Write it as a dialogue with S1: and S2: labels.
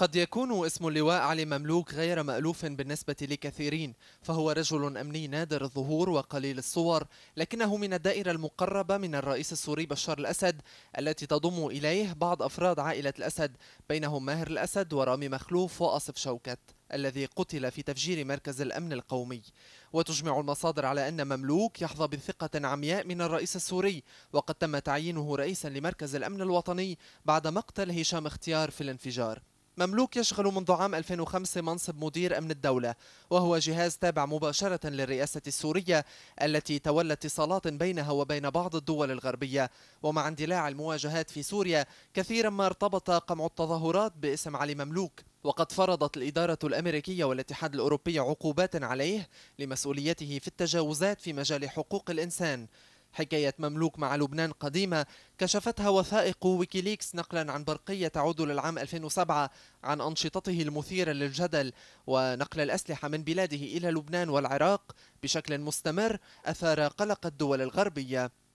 S1: قد يكون اسم اللواء علي مملوك غير مألوف بالنسبة لكثيرين فهو رجل أمني نادر الظهور وقليل الصور لكنه من الدائرة المقربة من الرئيس السوري بشار الأسد التي تضم إليه بعض أفراد عائلة الأسد بينهم ماهر الأسد ورامي مخلوف وأصف شوكت الذي قتل في تفجير مركز الأمن القومي وتجمع المصادر على أن مملوك يحظى بثقة عمياء من الرئيس السوري وقد تم تعيينه رئيسا لمركز الأمن الوطني بعد مقتل هشام اختيار في الانفجار مملوك يشغل منذ عام 2005 منصب مدير أمن الدولة وهو جهاز تابع مباشرة للرئاسة السورية التي تولى اتصالات بينها وبين بعض الدول الغربية ومع اندلاع المواجهات في سوريا كثيرا ما ارتبط قمع التظاهرات باسم علي مملوك وقد فرضت الإدارة الأمريكية والاتحاد الأوروبي عقوبات عليه لمسؤوليته في التجاوزات في مجال حقوق الإنسان حكاية مملوك مع لبنان قديمة كشفتها وثائق ويكيليكس نقلا عن برقية تعود للعام 2007 عن أنشطته المثيرة للجدل ونقل الأسلحة من بلاده إلى لبنان والعراق بشكل مستمر أثار قلق الدول الغربية